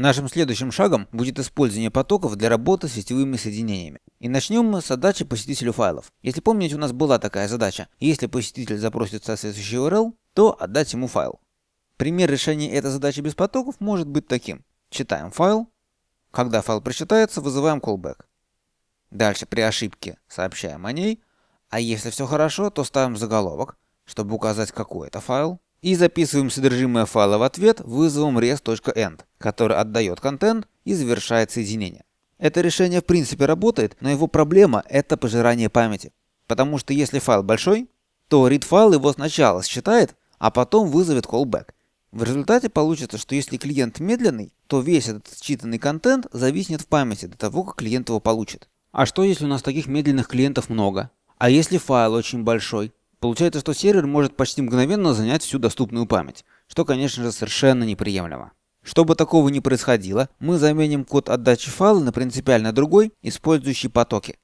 Нашим следующим шагом будет использование потоков для работы с сетевыми соединениями. И начнем мы с задачи посетителю файлов. Если помните, у нас была такая задача. Если посетитель запросит соответствующий URL, то отдать ему файл. Пример решения этой задачи без потоков может быть таким. Читаем файл. Когда файл прочитается, вызываем callback. Дальше при ошибке сообщаем о ней. А если все хорошо, то ставим заголовок, чтобы указать какой это файл и записываем содержимое файла в ответ вызовом res.end, который отдает контент и завершает соединение. Это решение в принципе работает, но его проблема – это пожирание памяти. Потому что если файл большой, то read файл его сначала считает, а потом вызовет callback. В результате получится, что если клиент медленный, то весь этот считанный контент зависнет в памяти до того, как клиент его получит. А что если у нас таких медленных клиентов много? А если файл очень большой? Получается, что сервер может почти мгновенно занять всю доступную память, что, конечно же, совершенно неприемлемо. Чтобы такого не происходило, мы заменим код отдачи файла на принципиально другой, использующий потоки.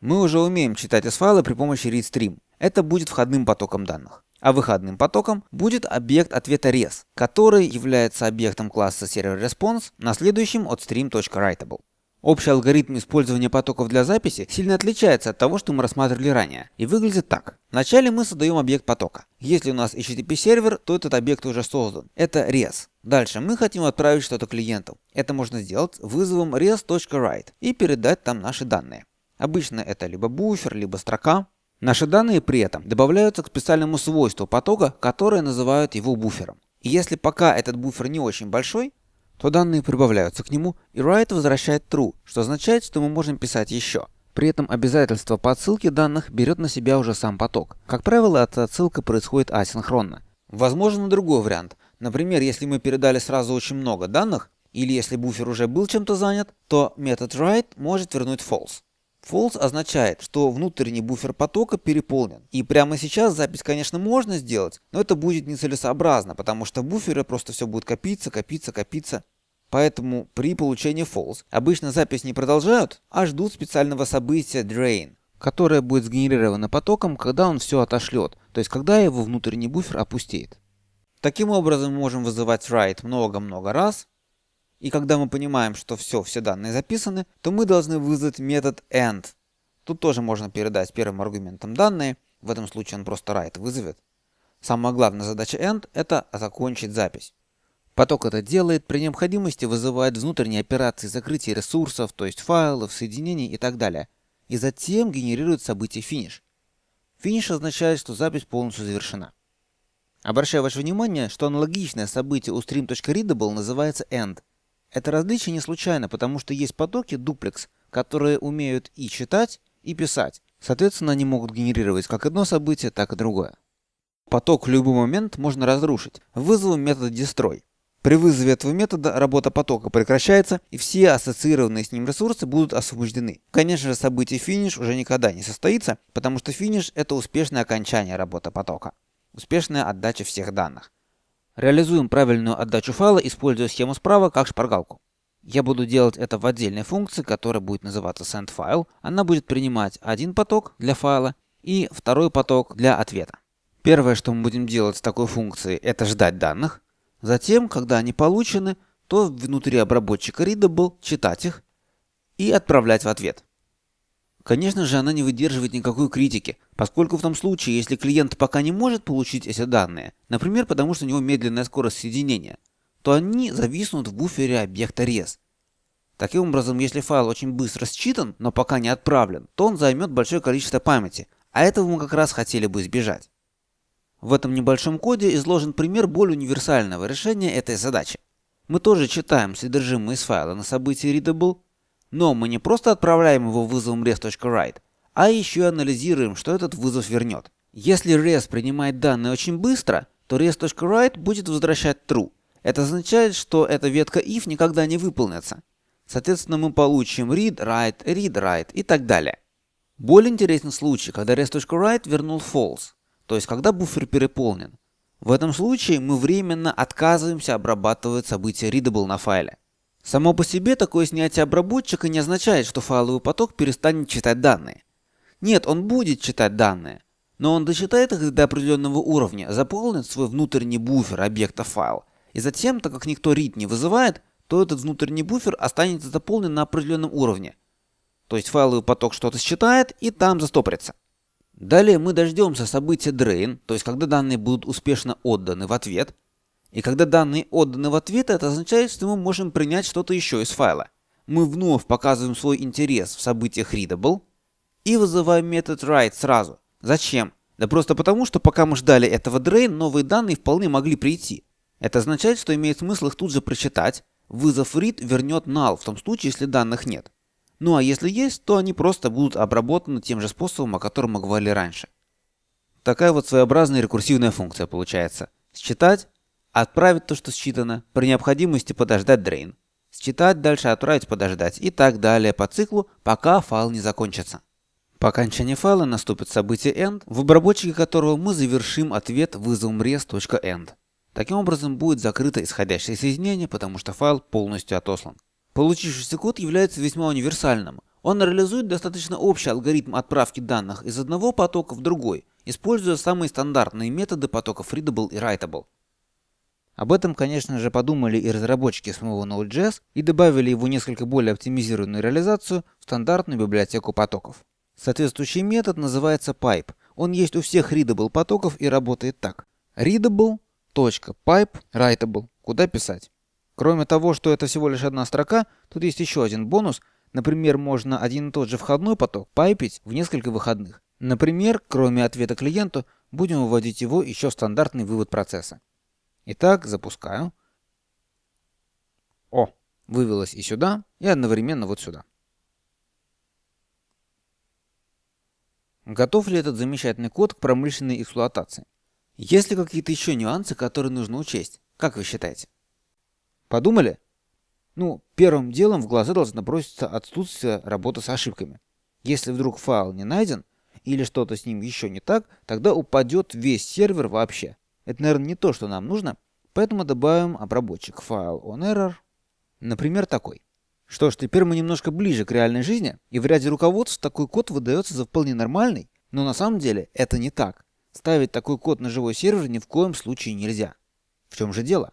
Мы уже умеем читать из файла при помощи readstream. Это будет входным потоком данных. А выходным потоком будет объект ответа res, который является объектом класса ServerResponse response, наследующим от stream.writable. Общий алгоритм использования потоков для записи сильно отличается от того, что мы рассматривали ранее, и выглядит так. Вначале мы создаем объект потока. Если у нас HTTP сервер, то этот объект уже создан. Это RES. Дальше мы хотим отправить что-то клиенту. Это можно сделать вызовом res.write и передать там наши данные. Обычно это либо буфер, либо строка. Наши данные при этом добавляются к специальному свойству потока, которое называют его буфером. И если пока этот буфер не очень большой, то данные прибавляются к нему, и write возвращает true, что означает, что мы можем писать еще. При этом обязательство по отсылке данных берет на себя уже сам поток. Как правило, эта отсылка происходит асинхронно. Возможен другой вариант. Например, если мы передали сразу очень много данных, или если буфер уже был чем-то занят, то метод write может вернуть false. False означает, что внутренний буфер потока переполнен. И прямо сейчас запись, конечно, можно сделать, но это будет нецелесообразно, потому что в буфере просто все будет копиться, копиться, копиться. Поэтому при получении false обычно запись не продолжают, а ждут специального события drain, которое будет сгенерировано потоком, когда он все отошлет, то есть когда его внутренний буфер опустеет. Таким образом можем вызывать write много-много раз, и когда мы понимаем, что все, все данные записаны, то мы должны вызвать метод end. Тут тоже можно передать первым аргументом данные, в этом случае он просто write вызовет. Самая главная задача end – это закончить запись. Поток это делает, при необходимости вызывает внутренние операции закрытия ресурсов, то есть файлов, соединений и так далее. И затем генерирует событие finish. Finish означает, что запись полностью завершена. Обращаю ваше внимание, что аналогичное событие у stream.readable называется end – это различие не случайно, потому что есть потоки дуплекс, которые умеют и читать, и писать. Соответственно, они могут генерировать как одно событие, так и другое. Поток в любой момент можно разрушить вызовом метода destroy. При вызове этого метода работа потока прекращается, и все ассоциированные с ним ресурсы будут освобождены. Конечно же, событие финиш уже никогда не состоится, потому что финиш — это успешное окончание работы потока, успешная отдача всех данных. Реализуем правильную отдачу файла, используя схему справа как шпаргалку. Я буду делать это в отдельной функции, которая будет называться sendFile. Она будет принимать один поток для файла и второй поток для ответа. Первое, что мы будем делать с такой функцией, это ждать данных. Затем, когда они получены, то внутри обработчика readable читать их и отправлять в ответ. Конечно же, она не выдерживает никакой критики, Поскольку в том случае, если клиент пока не может получить эти данные, например, потому что у него медленная скорость соединения, то они зависнут в буфере объекта RES. Таким образом, если файл очень быстро считан, но пока не отправлен, то он займет большое количество памяти, а этого мы как раз хотели бы избежать. В этом небольшом коде изложен пример более универсального решения этой задачи. Мы тоже читаем содержимое из файла на событии readable, но мы не просто отправляем его вызовом res.write, а еще анализируем, что этот вызов вернет. Если res принимает данные очень быстро, то res.write будет возвращать true. Это означает, что эта ветка if никогда не выполнится. Соответственно, мы получим read, write, read, write и так далее. Более интересен случай, когда res.write вернул false, то есть когда буфер переполнен. В этом случае мы временно отказываемся обрабатывать события readable на файле. Само по себе такое снятие обработчика не означает, что файловый поток перестанет читать данные. Нет, он будет читать данные, но он дочитает их до определенного уровня, заполнит свой внутренний буфер объекта файл. И затем, так как никто read не вызывает, то этот внутренний буфер останется заполнен на определенном уровне. То есть файловый поток что-то считает и там застопорится. Далее мы дождемся события drain, то есть когда данные будут успешно отданы в ответ. И когда данные отданы в ответ, это означает, что мы можем принять что-то еще из файла. Мы вновь показываем свой интерес в событиях readable, и вызываем метод write сразу. Зачем? Да просто потому, что пока мы ждали этого drain, новые данные вполне могли прийти. Это означает, что имеет смысл их тут же прочитать. Вызов read вернет null в том случае, если данных нет. Ну а если есть, то они просто будут обработаны тем же способом, о котором мы говорили раньше. Такая вот своеобразная рекурсивная функция получается. Считать, отправить то, что считано, при необходимости подождать drain. Считать, дальше отправить, подождать и так далее по циклу, пока файл не закончится. По окончании файла наступит событие end, в обработчике которого мы завершим ответ вызовом res.end. Таким образом будет закрыто исходящее соединение, потому что файл полностью отослан. Получившийся код является весьма универсальным. Он реализует достаточно общий алгоритм отправки данных из одного потока в другой, используя самые стандартные методы потоков readable и writable. Об этом, конечно же, подумали и разработчики самого Node.js и добавили его несколько более оптимизированную реализацию в стандартную библиотеку потоков. Соответствующий метод называется pipe. Он есть у всех readable потоков и работает так. readable.pipe writable. Куда писать? Кроме того, что это всего лишь одна строка, тут есть еще один бонус. Например, можно один и тот же входной поток пайпить в несколько выходных. Например, кроме ответа клиенту, будем выводить его еще в стандартный вывод процесса. Итак, запускаю. О, вывелось и сюда, и одновременно вот сюда. Готов ли этот замечательный код к промышленной эксплуатации? Есть ли какие-то еще нюансы, которые нужно учесть? Как вы считаете? Подумали? Ну, первым делом в глаза должна броситься отсутствие работы с ошибками. Если вдруг файл не найден или что-то с ним еще не так, тогда упадет весь сервер вообще. Это, наверное, не то, что нам нужно, поэтому добавим обработчик файл on error, например, такой. Что ж, теперь мы немножко ближе к реальной жизни, и в ряде руководств такой код выдается за вполне нормальный, но на самом деле это не так. Ставить такой код на живой сервер ни в коем случае нельзя. В чем же дело?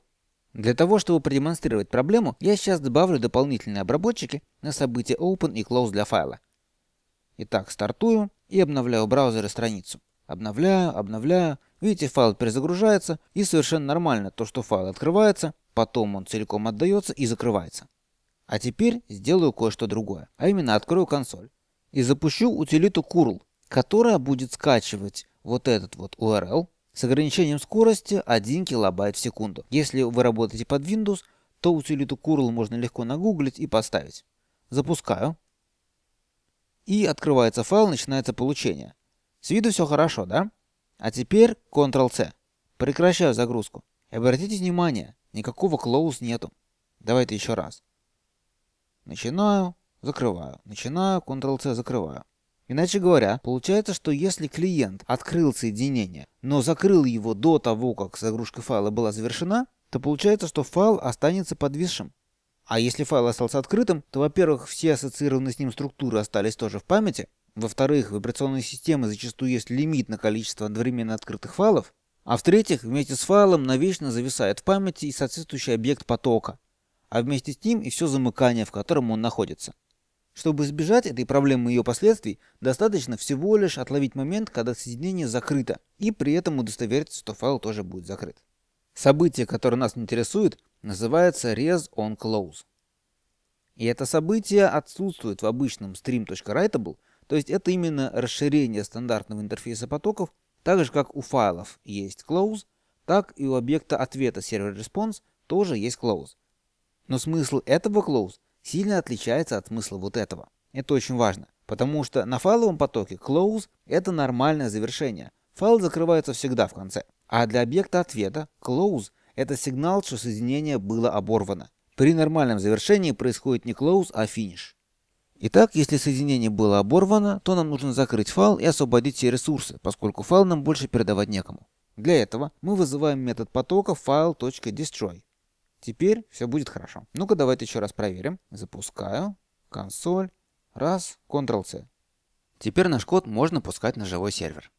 Для того, чтобы продемонстрировать проблему, я сейчас добавлю дополнительные обработчики на события open и close для файла. Итак, стартую и обновляю браузер и страницу. Обновляю, обновляю. Видите, файл перезагружается и совершенно нормально то, что файл открывается, потом он целиком отдается и закрывается. А теперь сделаю кое-что другое, а именно открою консоль и запущу утилиту curl, которая будет скачивать вот этот вот URL с ограничением скорости 1 килобайт в секунду. Если вы работаете под Windows, то утилиту curl можно легко нагуглить и поставить. Запускаю. И открывается файл, начинается получение. С виду все хорошо, да? А теперь Ctrl-C. Прекращаю загрузку. И обратите внимание, никакого close нету. Давайте еще раз. Начинаю, закрываю. Начинаю, Ctrl-C, закрываю. Иначе говоря, получается, что если клиент открыл соединение, но закрыл его до того, как загрузка файла была завершена, то получается, что файл останется подвисшим. А если файл остался открытым, то, во-первых, все ассоциированные с ним структуры остались тоже в памяти, во-вторых, в операционной системе зачастую есть лимит на количество одновременно открытых файлов, а в-третьих, вместе с файлом навечно зависает в памяти и соответствующий объект потока, а вместе с ним и все замыкание, в котором он находится. Чтобы избежать этой проблемы и ее последствий, достаточно всего лишь отловить момент, когда соединение закрыто, и при этом удостовериться, что файл тоже будет закрыт. Событие, которое нас интересует, называется res on close. И это событие отсутствует в обычном stream.writable, то есть это именно расширение стандартного интерфейса потоков, так же как у файлов есть close, так и у объекта ответа server response тоже есть close. Но смысл этого close сильно отличается от смысла вот этого. Это очень важно, потому что на файловом потоке close это нормальное завершение. Файл закрывается всегда в конце. А для объекта ответа close это сигнал, что соединение было оборвано. При нормальном завершении происходит не close, а finish. Итак, если соединение было оборвано, то нам нужно закрыть файл и освободить все ресурсы, поскольку файл нам больше передавать некому. Для этого мы вызываем метод потока file.destroy. Теперь все будет хорошо. Ну-ка, давайте еще раз проверим. Запускаю. Консоль. Раз. Ctrl-C. Теперь наш код можно пускать на живой сервер.